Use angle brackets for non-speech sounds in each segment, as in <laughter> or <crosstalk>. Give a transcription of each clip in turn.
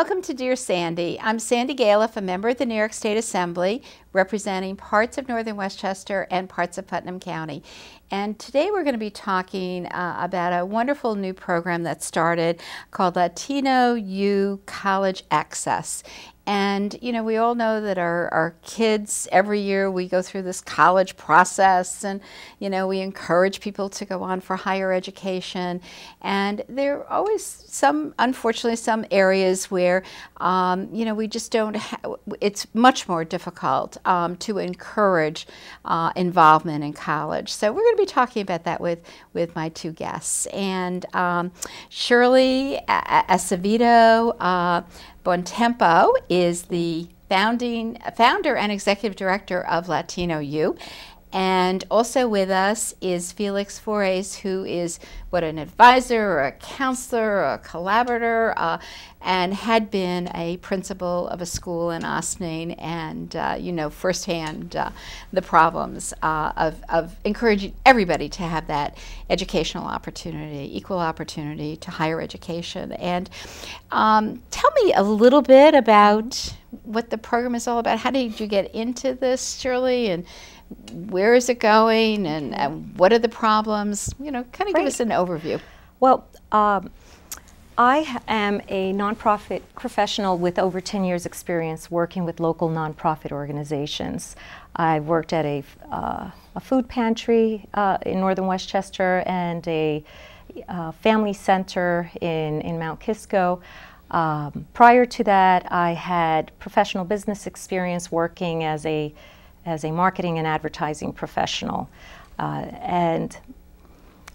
Welcome to Dear Sandy. I'm Sandy Galef, a member of the New York State Assembly, representing parts of northern Westchester and parts of Putnam County. And today we're going to be talking uh, about a wonderful new program that started called Latino U College Access. And, you know, we all know that our, our kids, every year we go through this college process and, you know, we encourage people to go on for higher education. And there are always some, unfortunately, some areas where, um, you know, we just don't, it's much more difficult um, to encourage uh, involvement in college. So we're going to be talking about that with, with my two guests. And um, Shirley uh, uh, Acevedo, uh, Bontempo is the founding founder and executive director of Latino U, and also with us is Felix Forays, who is what an advisor or a counselor or a collaborator, uh, and had been a principal of a school in Austin, and uh, you know firsthand uh, the problems uh, of, of encouraging everybody to have that educational opportunity, equal opportunity to higher education. And um, tell me a little bit about what the program is all about. How did you get into this, Shirley? And where is it going and, mm-hmm. and what are the problems? You know, kind of give us an overview. Well, um, I am a nonprofit professional with over 10 years experience working with local nonprofit organizations. I've worked at a, uh, a food pantry uh, in northern Westchester and a uh, family center in, in Mount Kisco. Um, prior to that, I had professional business experience working as a as a marketing and advertising professional. Uh, and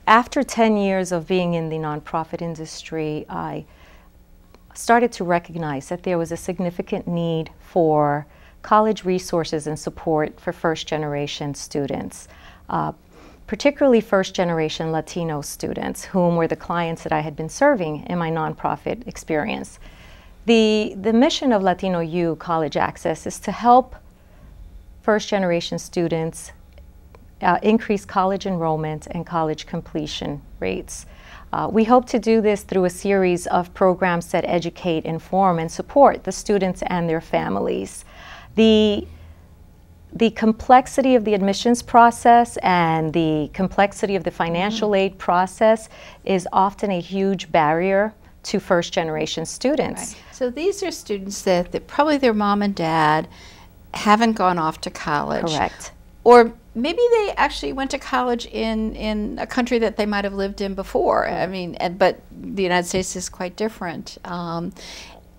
after 10 years of being in the nonprofit industry, I started to recognize that there was a significant need for college resources and support for first generation students, uh, particularly first generation Latino students, whom were the clients that I had been serving in my nonprofit experience. The, the mission of Latino U College Access is to help first generation students, uh, increase college enrollment and college completion rates. Uh, we hope to do this through a series of programs that educate, inform, and support the students and their families. The, the complexity of the admissions process and the complexity of the financial mm -hmm. aid process is often a huge barrier to first generation students. Right. So these are students that, that probably their mom and dad haven't gone off to college. Correct. Or maybe they actually went to college in, in a country that they might have lived in before. I mean, and, but the United States is quite different. Um,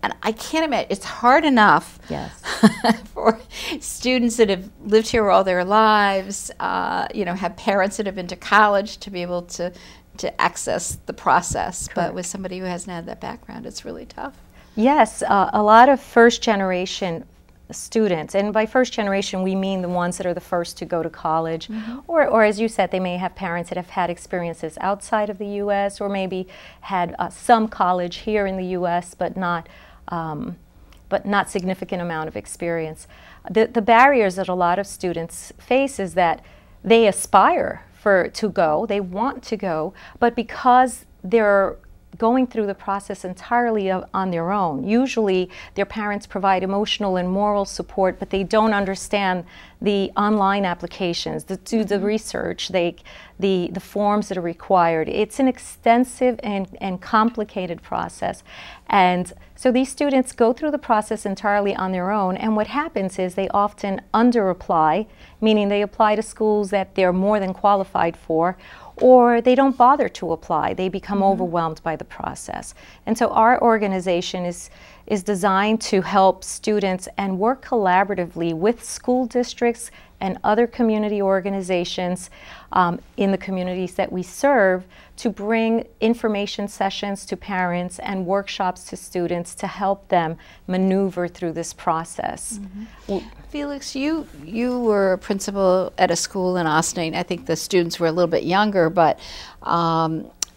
and I can't imagine, it's hard enough yes. <laughs> for students that have lived here all their lives, uh, you know, have parents that have been to college to be able to, to access the process. Correct. But with somebody who hasn't had that background, it's really tough. Yes, uh, a lot of first generation students, and by first generation we mean the ones that are the first to go to college, mm -hmm. or, or as you said, they may have parents that have had experiences outside of the U.S. or maybe had uh, some college here in the U.S. but not, um, but not significant amount of experience. The, the barriers that a lot of students face is that they aspire for to go, they want to go, but because they're going through the process entirely of, on their own. Usually, their parents provide emotional and moral support, but they don't understand the online applications, the, do the mm-hmm. research, they, the, the forms that are required. It's an extensive and, and complicated process. And so these students go through the process entirely on their own, and what happens is they often underapply, meaning they apply to schools that they're more than qualified for, or they don't bother to apply. They become mm -hmm. overwhelmed by the process. And so our organization is, is designed to help students and work collaboratively with school districts and other community organizations um, in the communities that we serve to bring information sessions to parents and workshops to students to help them maneuver through this process. Mm -hmm. Felix, you you were a principal at a school in Austin. I think the students were a little bit younger, but um,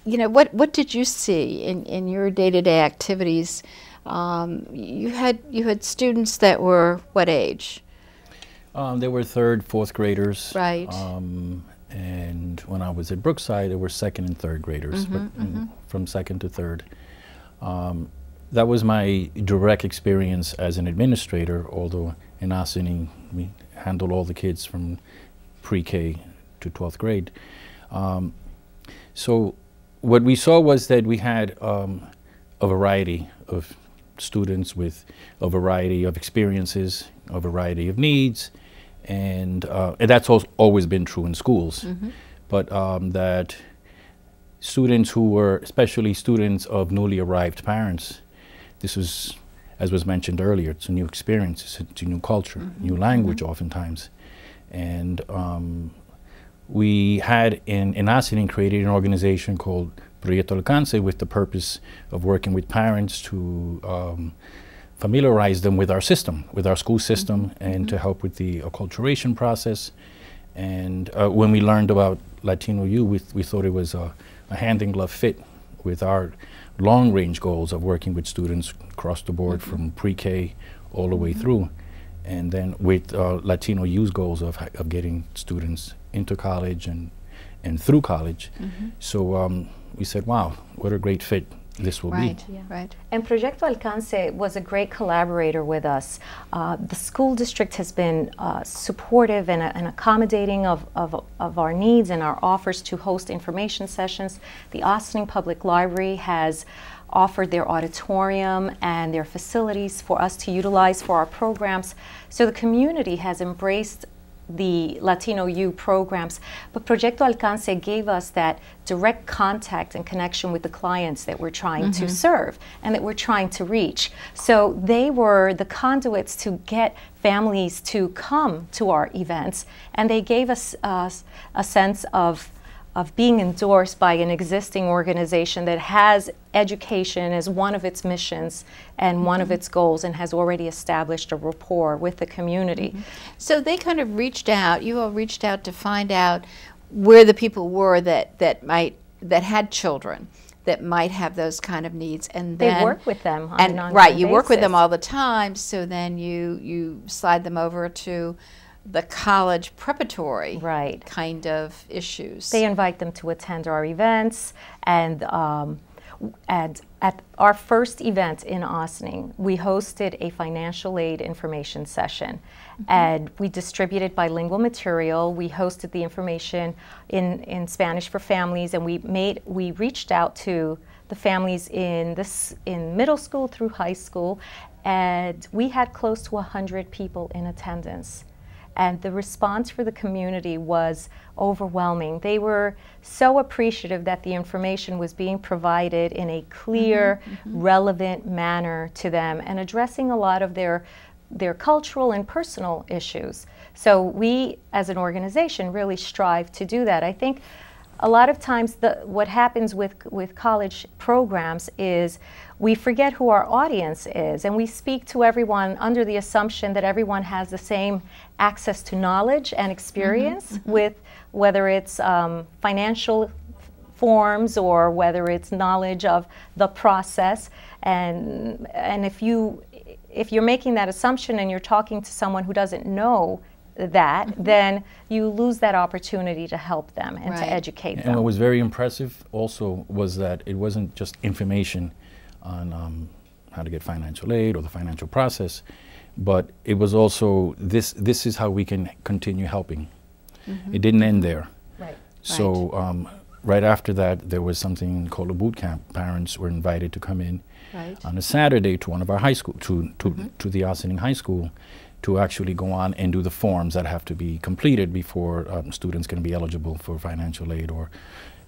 you know what what did you see in, in your day-to-day -day activities? Um, you had you had students that were what age? Um, were third, fourth graders. Right. Um, and when I was at Brookside, there were second and third graders, mm -hmm, but, mm -hmm. from second to third. Um, that was my direct experience as an administrator, although in Asini, we handled all the kids from pre K to 12th grade. Um, so, what we saw was that we had um, a variety of students with a variety of experiences, a variety of needs, and, uh, and that's always been true in schools, mm -hmm. but um, that students who were, especially students of newly arrived parents, this was, as was mentioned earlier, it's a new experience, it's a, it's a new culture, mm -hmm. new language, mm -hmm. oftentimes, and um, we had in in Asinin created an organization called Proyecto Alcance with the purpose of working with parents to um, familiarize them with our system, with our school system, mm -hmm. and to mm-hmm. help with the acculturation process. And uh, when we learned about Latino U, we, th we thought it was a, a hand in glove fit with our long range goals of working with students across the board mm -hmm. from pre K all the way mm-hmm. through. And then with uh, Latino U's goals of, of getting students into college and, and through college. Mm -hmm. So um, we said, wow, what a great fit this will right, be. Yeah. Right. And Proyecto Alcance was a great collaborator with us. Uh, the school district has been uh, supportive and, uh, and accommodating of, of, of, our needs and our offers to host information sessions. The Austin Public Library has offered their auditorium and their facilities for us to utilize for our programs. So the community has embraced the Latino U programs, but Proyecto Alcance gave us that direct contact and connection with the clients that we're trying mm -hmm. to mm-hmm. serve and that we're trying to reach. So they were the conduits to get families to come to our events, and they gave us uh, a sense of of being endorsed by an existing organization that has education as one of its missions and mm -hmm. one of mm-hmm. its goals and has already established a rapport with the community. Mm -hmm. So they kind of reached out, you all reached out to find out where the people were that, that might that had children that might have those kind of needs and they work with them and right you basis. work with them all the time so then you you slide them over to the college preparatory right. kind of issues. They invite them to attend our events and um, and at our first event in Austining, we hosted a financial aid information session mm -hmm. and we distributed bilingual material. We hosted the information in, in Spanish for families and we made we reached out to the families in this in middle school through high school and we had close to 100 people in attendance and the response for the community was overwhelming. They were so appreciative that the information was being provided in a clear, mm -hmm. relevant manner to them and addressing a lot of their their cultural and personal issues. So we as an organization really strive to do that. I think a lot of times the, what happens with, with college programs is we forget who our audience is and we speak to everyone under the assumption that everyone has the same access to knowledge and experience mm -hmm. with whether it's um, financial forms or whether it's knowledge of the process and and if you if you're making that assumption and you're talking to someone who doesn't know that, mm -hmm. then you lose that opportunity to help them and right. to educate and them. And what was very impressive also was that it wasn't just information, on um, how to get financial aid or the financial process, but it was also this, this is how we can continue helping. Mm -hmm. It didn't end there. Right. So right. Um, right after that, there was something called a boot camp. Parents were invited to come in right. on a Saturday to one of our high school, to, to, mm -hmm. to the Ossining High School to actually go on and do the forms that have to be completed before um, students can be eligible for financial aid or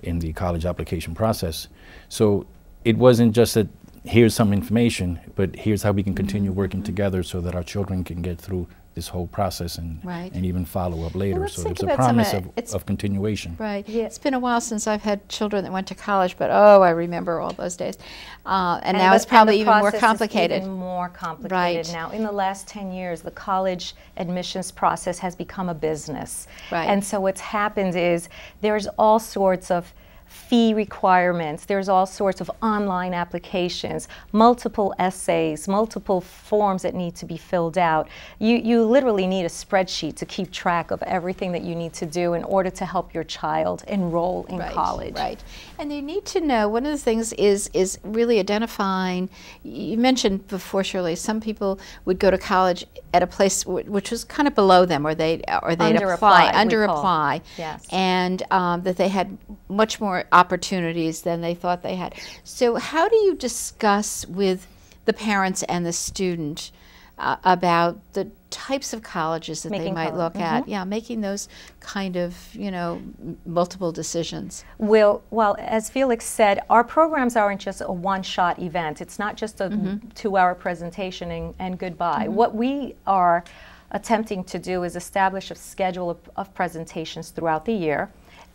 in the college application process. So it wasn't just that here's some information, but here's how we can continue mm-hmm. working together so that our children can get through this whole process and right. and even follow up later. Well, so there's a promise uh, of, of, continuation. Right. Yeah. It's been a while since I've had children that went to college, but oh, I remember all those days. Uh, and, and, now the, it's probably even more complicated. even more complicated right. now. In the last 10 years, the college admissions process has become a business. Right. And so what's happened is there's all sorts of fee requirements. There's all sorts of online applications, multiple essays, multiple forms that need to be filled out. You, you literally need a spreadsheet to keep track of everything that you need to do in order to help your child enroll in right, college. Right. And they need to know, one of the things is, is really identifying, you mentioned before, Shirley, some people would go to college at a place which was kind of below them or they or they under apply, under apply yes. and um, that they had much more more opportunities than they thought they had. So, how do you discuss with the parents and the student uh, about the types of colleges that making they might college. look mm -hmm. at? Mm-hmm. Yeah, making those kind of you know multiple decisions. Well, well, as Felix said, our programs aren't just a one-shot event. It's not just a mm -hmm. two-hour presentation and, and goodbye. Mm -hmm. What we are attempting to do is establish a schedule of, of presentations throughout the year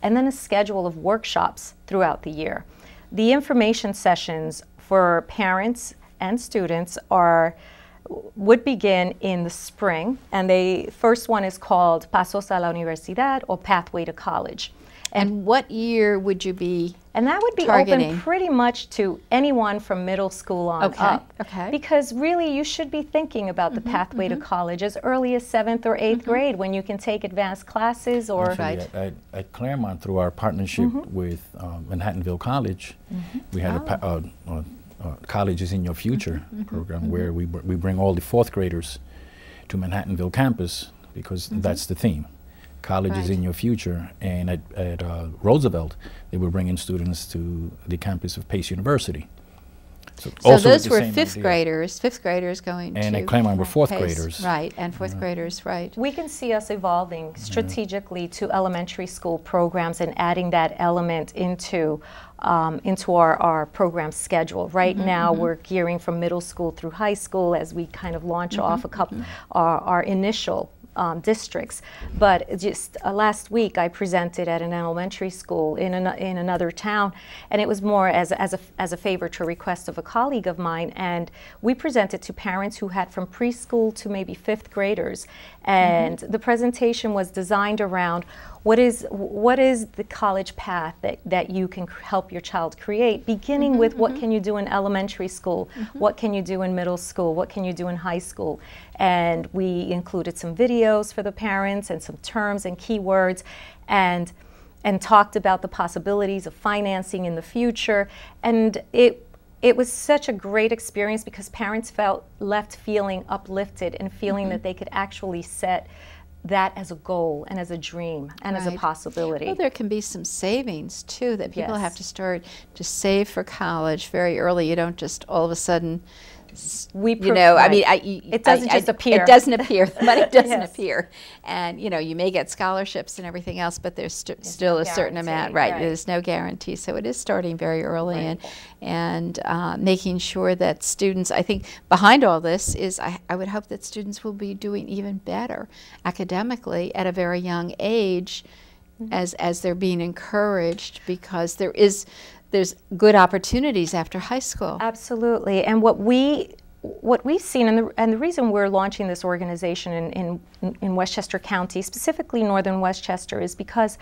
and then a schedule of workshops throughout the year. The information sessions for parents and students are would begin in the spring, and the first one is called Pasos a la Universidad or Pathway to College. And what year would you be And that would be targeting? open pretty much to anyone from middle school on okay. up. Okay. Because really you should be thinking about the mm -hmm, pathway mm -hmm. to mm-hmm. college as early as 7th or 8th mm -hmm. grade when you can take advanced classes or... Actually, right. at, at, Claremont, through our partnership mm-hmm. with um, Manhattanville College, mm-hmm. we had oh. a, uh, uh, uh, College is in Your Future program where we, br we bring all the fourth graders to Manhattanville campus because that's the theme colleges right. in your future. And at, at uh, Roosevelt, they were bringing students to the campus of Pace University. So, so those were fifth idea. graders, fifth graders going and to. And Claremont were fourth pace, graders. Right, and fourth yeah. graders, right. We can see us evolving strategically yeah. to elementary school programs and adding that element into um, into our, our program schedule. Right mm -hmm, now, mm -hmm. we're gearing from middle school through high school as we kind of launch mm -hmm. off a couple our, our initial um, districts. But just uh, last week, I presented at an elementary school in an, in another town, and it was more as as a as a favor to a request of a colleague of mine, and we presented to parents who had from preschool to maybe fifth graders, and mm -hmm. the presentation was designed around what is, what is the college path that, that you can help your child create, beginning mm -hmm, with what mm-hmm. can you do in elementary school, mm-hmm. what can you do in middle school, what can you do in high school. And we included some videos for the parents and some terms and keywords. And and talked about the possibilities of financing in the future. And it it was such a great experience because parents felt left feeling uplifted and feeling mm-hmm. that they could actually set that as a goal and as a dream and right. as a possibility. Well, there can be some savings too that people yes. have to start to save for college very early. You don't just all of a sudden we you know right. I mean I, it doesn't I, just I, appear it doesn't appear <laughs> the money doesn't yes. appear and you know you may get scholarships and everything else but there's st still no a certain amount right, right, there's no guarantee so it is starting very early right. and and uh, making sure that students I think behind all this is I, I would hope that students will be doing even better academically at a very young age Mm -hmm. as as they're being encouraged because there is there's good opportunities after high school. Absolutely. And what we what we've seen, and the, and the reason we're launching this organization in, in, in Westchester County, specifically northern Westchester, is because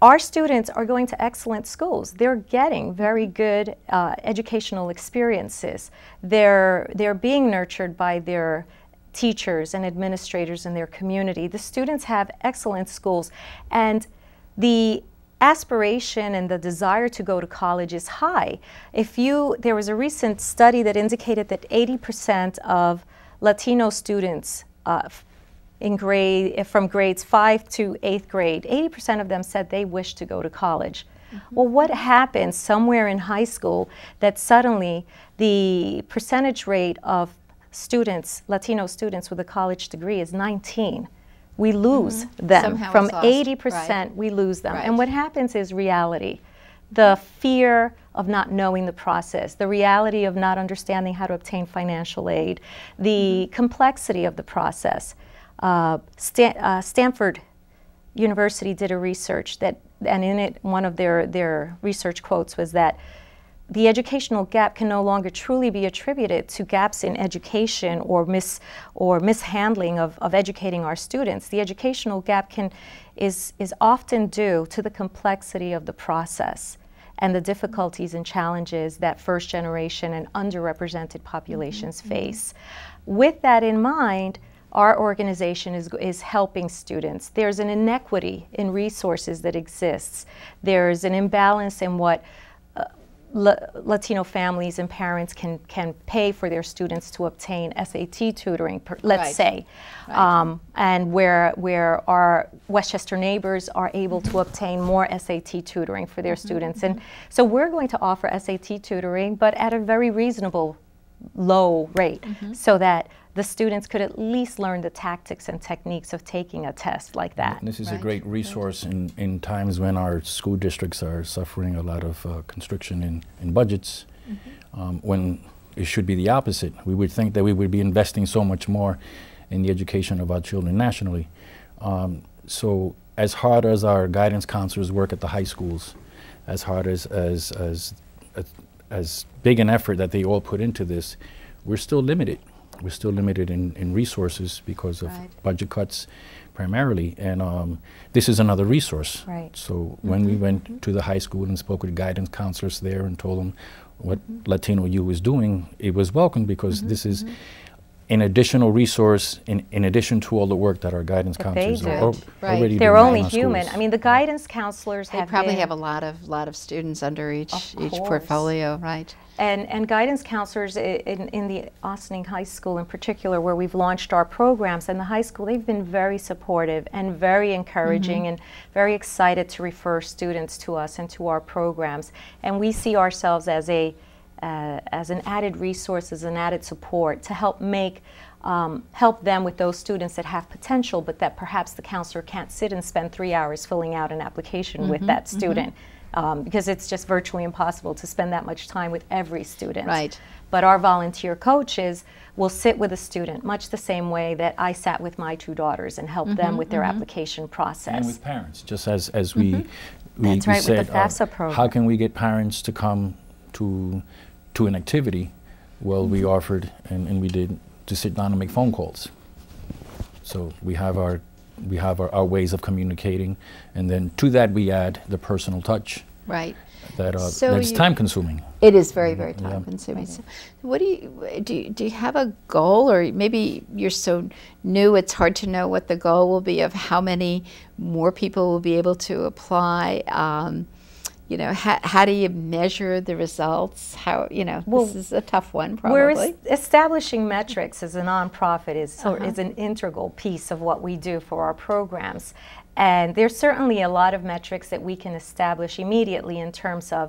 our students are going to excellent schools. They're getting very good uh, educational experiences. They're, they're being nurtured by their teachers and administrators in their community. The students have excellent schools. And the aspiration and the desire to go to college is high. If you, there was a recent study that indicated that 80% of Latino students uh, in grade, eh, from grades 5 to 8th grade, 80% of them said they wish to go to college. Mm -hmm. Well, what happened somewhere in high school that suddenly the percentage rate of students, Latino students with a college degree is 19? we lose mm -hmm. them. Somehow From 80%, right. we lose them. Right. And what happens is reality. The fear of not knowing the process, the reality of not understanding how to obtain financial aid, the mm -hmm. complexity of the process. Uh, Stan uh, Stanford University did a research that, and in it, one of their, their research quotes was that the educational gap can no longer truly be attributed to gaps in education or mis or mishandling of, of educating our students. The educational gap can is is often due to the complexity of the process and the difficulties and challenges that first generation and underrepresented populations mm -hmm. face. With that in mind, our organization is, is helping students. There's an inequity in resources that exists. There's an imbalance in what Latino families and parents can can pay for their students to obtain SAT tutoring, per, let's right. say, right. Um, and where where our Westchester neighbors are able to obtain more SAT tutoring for their mm -hmm. students, and mm-hmm. so we're going to offer SAT tutoring, but at a very reasonable low rate, mm -hmm. so that the students could at least learn the tactics and techniques of taking a test like that. This is right. a great resource in, in times when our school districts are suffering a lot of uh, constriction in, in budgets, mm -hmm. um, when it should be the opposite. We would think that we would be investing so much more in the education of our children nationally. Um, so as hard as our guidance counselors work at the high schools, as hard as, as, as, as big an effort that they all put into this, we're still limited we're still limited in, in resources because of right. budget cuts primarily. And um, this is another resource. Right. So mm -hmm. when we mm-hmm. went mm -hmm. to the high school and spoke with guidance counselors there and told them what mm-hmm. Latino U was doing, it was welcomed because mm-hmm. this is an additional resource in, in addition to all the work that our guidance If counselors do are right. already They're doing only in our human. schools. I mean, the guidance counselors They have probably been- have a lot of, lot of students under each, each portfolio, right? And, and guidance counselors in, in the Austin High School in particular, where we've launched our programs, and the high school, they've been very supportive and very encouraging mm-hmm. and very excited to refer students to us and to our programs. And we see ourselves as a uh, as an added resource, as an added support to help make um, help them with those students that have potential, but that perhaps the counselor can't sit and spend three hours filling out an application mm -hmm, with mm-hmm, that mm-hmm. student. Mm -hmm. um, because it's just virtually impossible to spend that much time with every student. Right. But our volunteer coaches will sit with a student much the same way that I sat with my two daughters and helped mm -hmm, them mm-hmm, with their application process. And with parents, just as, as we, we, That's we said, with the uh, FAFSA uh, program. how can we get parents to come to, to an activity, well, we offered and, and we did to sit down and make phone calls. So we have our we have our, our ways of communicating, and then to that we add the personal touch. Right. That uh, so that's time consuming. It is very very time yeah. consuming. So what do you do? You, do you have a goal, or maybe you're so new it's hard to know what the goal will be of how many more people will be able to apply. Um, you know, how, how do you measure the results? How, you know, well, this is a tough one probably. We're establishing metrics as a nonprofit is, uh -huh. is an integral piece of what we do for our programs. And there's certainly a lot of metrics that we can establish immediately in terms of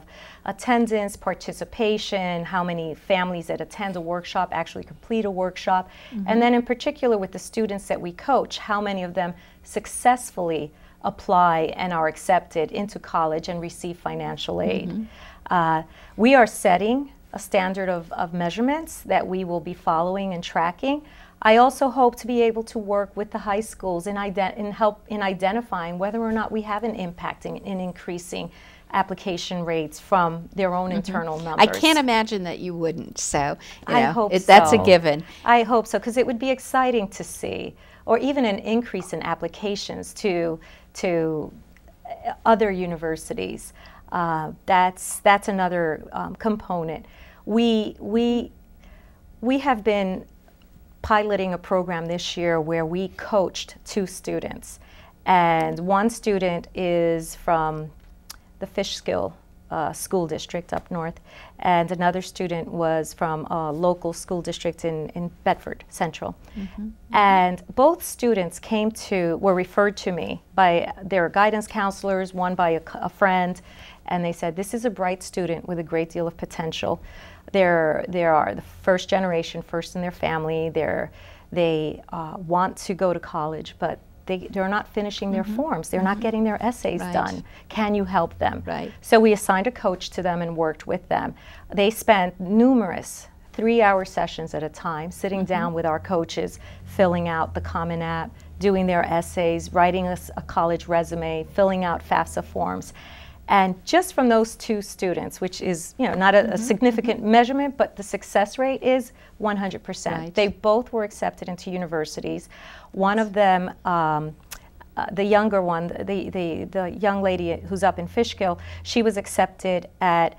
attendance, participation, how many families that attend a workshop actually complete a workshop. Mm -hmm. And mm-hmm. then in particular with the students that we coach, how many of them successfully apply and are accepted into college and receive financial aid. Mm -hmm. uh, we are setting a standard of, of measurements that we will be following and tracking. I also hope to be able to work with the high schools in, in help in identifying whether or not we have an impact in, in increasing application rates from their own mm -hmm. internal numbers. I can't imagine that you wouldn't. So you know, I hope it, that's a given. I hope so because it would be exciting to see or even an increase in applications to, to other universities. Uh, that's, that's another um, component. We, we, we have been piloting a program this year where we coached two students. And one student is from the Fishkill uh, school district up north, and another student was from a local school district in, in Bedford Central. Mm -hmm. And both students came to, were referred to me by their guidance counselors, one by a, a friend, and they said, This is a bright student with a great deal of potential. They're, they are the first generation, first in their family. They're, they uh, want to go to college, but they, they're not finishing mm -hmm. their mm-hmm. forms, they're mm -hmm. not mm-hmm. getting their essays right. done. Can you help them? Right. So we assigned a coach to them and worked with them. They spent numerous three hour sessions at a time sitting mm-hmm. down with our coaches, filling out the Common App, doing their essays, writing a, a college resume, filling out FAFSA forms. And just from those two students, which is you know not a, mm -hmm. a mm-hmm, significant mm -hmm. measurement, but the success rate is 100%. Right. They both were accepted into universities. One of them, um, uh, the younger one, the, the, the young lady who's up in Fishkill, she was accepted at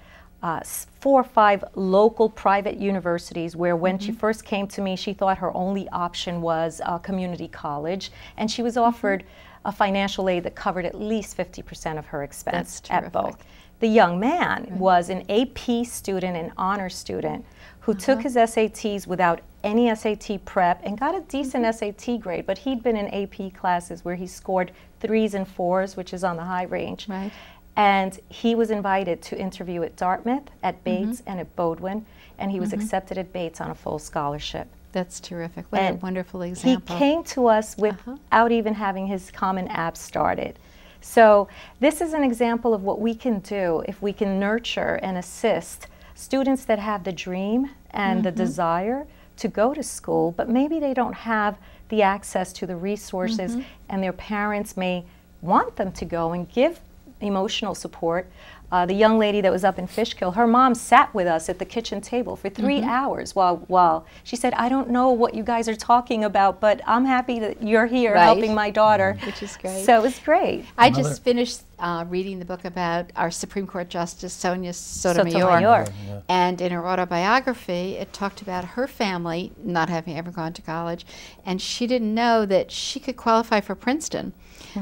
uh, four or five local private universities where when mm -hmm. she mm-hmm. first came to me, she thought her only option was uh, community college. And she was mm-hmm. offered mm -hmm a financial aid that covered at least 50% of her expense at both. The young man right. Mm-hmm. was an AP student, an honor student, who uh -huh. took his SATs without any SAT prep and got a decent mm -hmm. SAT grade, but he'd been in AP classes where he scored threes and fours, which is on the high range. Right. And he was invited to interview at Dartmouth, at mm-hmm. Bates, mm -hmm. and at Bodwin and he was mm -hmm. accepted at Bates on a full scholarship. That's terrific. What and a wonderful example. He came to us uh-huh. without uh -huh. even having his Common App started. So, this is an example of what we can do if we can nurture and assist students that have the dream and mm -hmm. the mm-hmm. desire to go to school, but maybe they don't have the access to the resources, mm -hmm. and their parents may want them to go and give emotional support, uh, the young lady that was up in Fishkill, her mom sat with us at the kitchen table for 3 mm -hmm. hours while, while she said, I don't know what you guys are talking about, but I'm happy that you're here right. helping my daughter. Mm -hmm. Which is great. So it was great. I just finished uh, reading the book about our Supreme Court Justice, Sonia Sotomayor. Sotomayor. Yeah, yeah. And in her autobiography, it talked about her family not having ever gone to college, and she didn't know that she could qualify for Princeton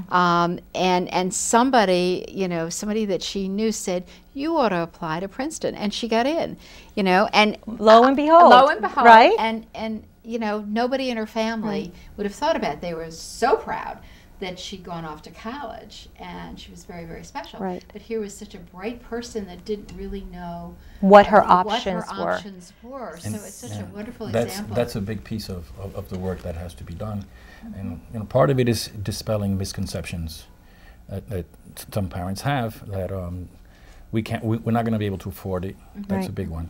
um, and and somebody, you know, somebody that she knew said you ought to apply to Princeton, and she got in. You know, and lo and behold, uh, lo and behold, right? And and you know, nobody in her family would have thought about. It. They were so proud that she'd gone off to college and she was very very special right but here was such a bright person that didn't really know what her, options, her were. options were and so it's such yeah. a wonderful that's, example that's a big piece of, of, of the work that has to be done and you know, part of it is dispelling misconceptions that, that some parents have that um, we can't, we, are not going to be able to afford it. Mm-hmm. That's a big one.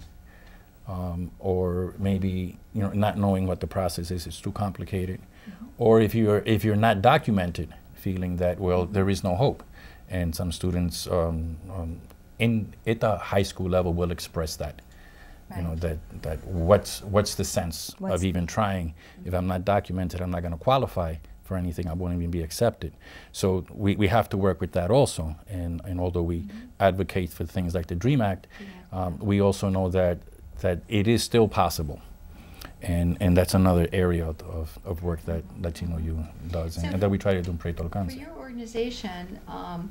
Um, or maybe you know, not knowing what the process is, it's too complicated. Mm-hmm. Or if you're if you're not documented, feeling that well, mm-hmm. there is no hope, and some students um, um, in at the high school level will express that right. you know that that what's what's the sense what's of even trying mm -hmm. if i'm not documented i'm not going to qualify for anything i won't even be accepted so we, we have to work with that also and and although we mm -hmm. advocate for things like the dream act yeah. um, we also know that that it is still possible and and that's another area of, of work that Latino U does so and, and, that we try to do in Preto Alcance. For your organization, um,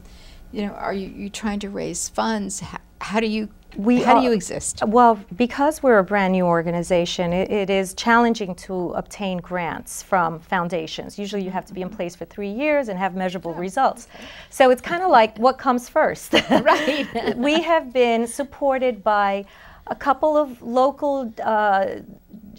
you know, are you, you trying to raise funds? How, how do you we how are, do you exist? Well, because we're a brand new organization, it, it is challenging to obtain grants from foundations. Usually, you have to be in mm-hmm. place for three years and have measurable yeah. results. So it's kind of like what comes first. <laughs> right. <laughs> we have been supported by a couple of local. Uh,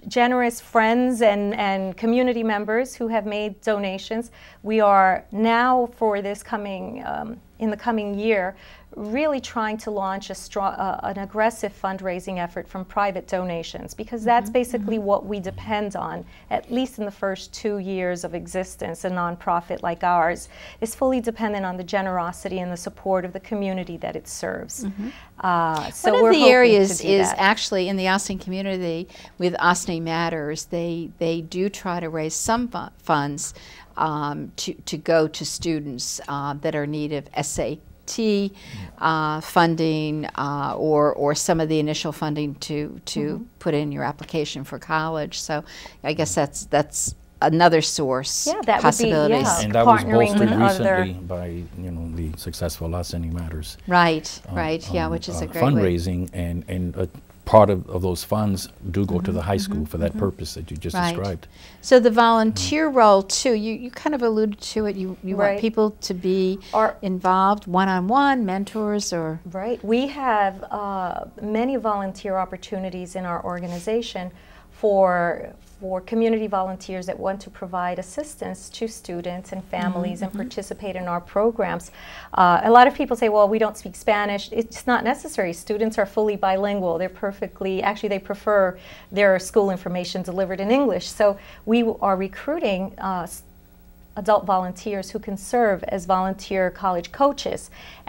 generous friends and, and community members who have made donations. We are now, for this coming um, in the coming year, really trying to launch a strong, uh, an aggressive fundraising effort from private donations because mm-hmm. that's basically mm-hmm. what we depend on, at least in the first two years of existence. A nonprofit like ours is fully dependent on the generosity and the support of the community that it serves. Mm-hmm. Uh, so One of the areas is that. actually in the Austin community with Austin Matters, they, they do try to raise some fu- funds um, to, to go to students uh, that are in need of SAT uh, funding uh, or, or some of the initial funding to, to mm -hmm. put in your application for college. So I guess that's, that's another source yeah, that possibilities. Would be, yeah. And that Partnering was bolstered recently by you know the successful Last Any Matters. Right, um, right, yeah, which is uh, a great fundraising way. and and uh, part of, of those funds do go mm -hmm, to mm-hmm, the high mm-hmm, school mm -hmm, for that mm -hmm. purpose that you just right. described. So the volunteer role too, you, you kind of alluded to it, you, you right. want people to be Our, involved one-on-one, -on -one, mentors or... Right, we have uh, many volunteer opportunities in our organization for for community volunteers that want to provide assistance to students and families mm -hmm. and mm-hmm. participate in our programs. Uh, a lot of people say, well, we don't speak Spanish. It's not necessary. Students are fully bilingual. They're perfectly, actually, they prefer their school information delivered in English. So we are recruiting. Uh, adult volunteers who can serve as volunteer college coaches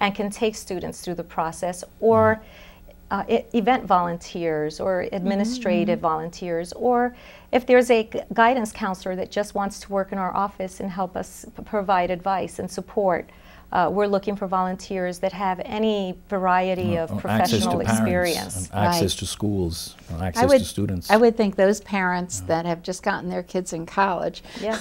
and can take students through the process or mm -hmm uh, event volunteers or administrative mm -hmm. volunteers, or if there's a guidance counselor that just wants to work in our office and help us provide advice and support. Uh, we're looking for volunteers that have any variety of professional access experience. Parents, access right. to schools, access would, to students. I would think those parents yeah. that have just gotten their kids in college yeah.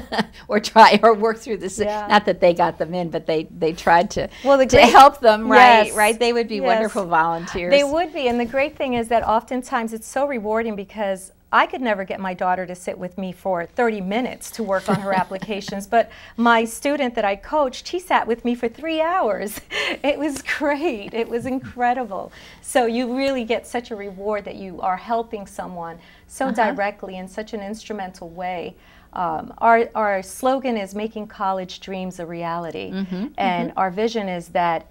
<laughs> or try or work through this, yeah. not that they got them in, but they, they tried to, well, the great, to help them, right? Yes. Right? They would be yes. wonderful volunteers. They would be. And the great thing is that oftentimes it's so rewarding because I could never get my daughter to sit with me for 30 minutes to work on her <laughs> applications, but my student that I coached, he sat with me for three hours. <laughs> It was great. It was incredible. So you really get such a reward that you are helping someone so uh -huh. directly in such an instrumental way. Um, our, our slogan is making college dreams a reality. Mm -hmm, and mm -hmm. our vision is that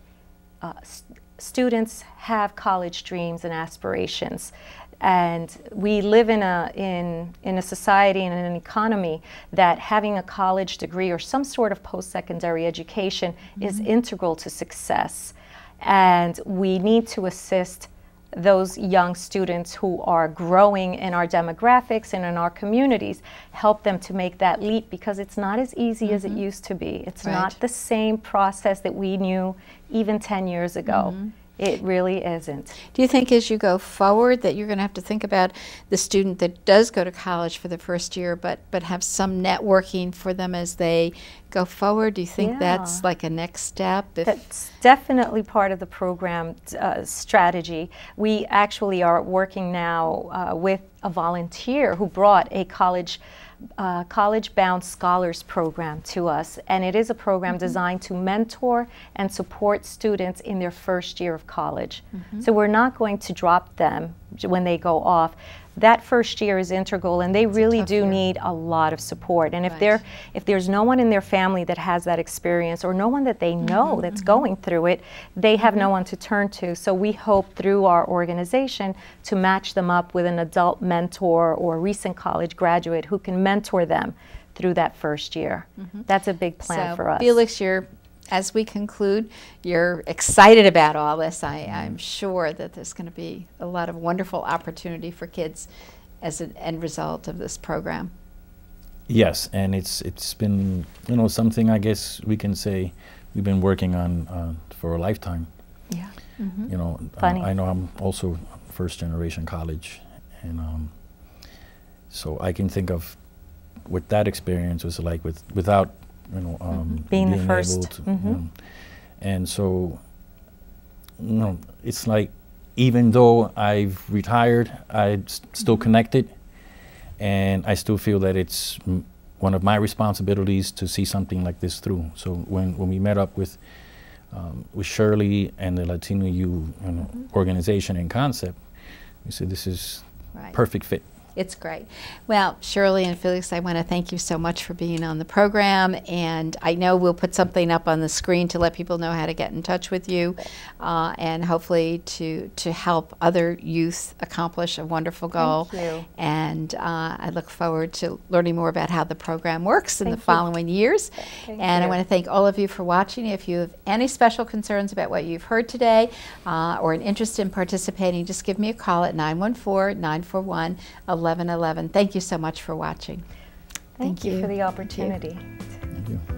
uh, st students have college dreams and aspirations. And we live in a, in, in a society and an economy that having a college degree or some sort of post secondary education mm -hmm. is mm-hmm. integral to success. And we need to assist those young students who are growing in our demographics and in our communities, help them to make that leap because it's not as easy mm -hmm. as it mm-hmm. used to be. It's right. not the same process that we knew even 10 years ago. Mm -hmm it really isn't. Do you think as you go forward that you're going to have to think about the student that does go to college for the first year but but have some networking for them as they go forward? Do you think yeah. that's like a next step? that's definitely part of the program uh, strategy. We actually are working now uh, with a volunteer who brought a college uh, College Bound Scholars Program to us, and it is a program mm -hmm. designed to mentor and support students in their first year of college. Mm -hmm. So we're not going to drop them when they go off that first year is integral and they it's really do year. need a lot of support. And right. if there if there's no one in their family that has that experience or no one that they know mm -hmm. that's mm-hmm. going through it, they have no mm-hmm. one to turn to. So we hope through our organization to match them up with an adult mentor or recent college graduate who can mentor them through that first year. Mm -hmm. That's a big plan so, for us. Felix, you're as we conclude, you're excited about all this. I, am sure that there's going to be a lot of wonderful opportunity for kids as an end result of this program. Yes, and it's it's been you know something I guess we can say we've been working on uh, for a lifetime. Yeah. Mm -hmm. You know, Funny. I, I know I'm also first generation college, and um, so I can think of what that experience was like with without you know, um, mm -hmm. being, being, the first. To, mm -hmm. um, and so, you know, it's like even though I've retired, I'm still mm-hmm. connected, and I still feel that it's one of my responsibilities to see something like this through. So when, when we met up with um, with Shirley and the Latino U you know, mm -hmm. organization and concept, we said this is right. perfect fit. It's great. Well, Shirley and Felix, I want to thank you so much for being on the program. And I know we'll put something up on the screen to let people know how to get in touch with you uh, and hopefully to, to help other youth accomplish a wonderful goal. Thank you. And uh, I look forward to learning more about how the program works in the you. following years. Thank and you. I want to thank all of you for watching. If you have any special concerns about what you've heard today uh, or an interest in participating, just give me a call at 914 941 1111. Thank you so much for watching. Thank, Thank you. you. for the opportunity. Thank you.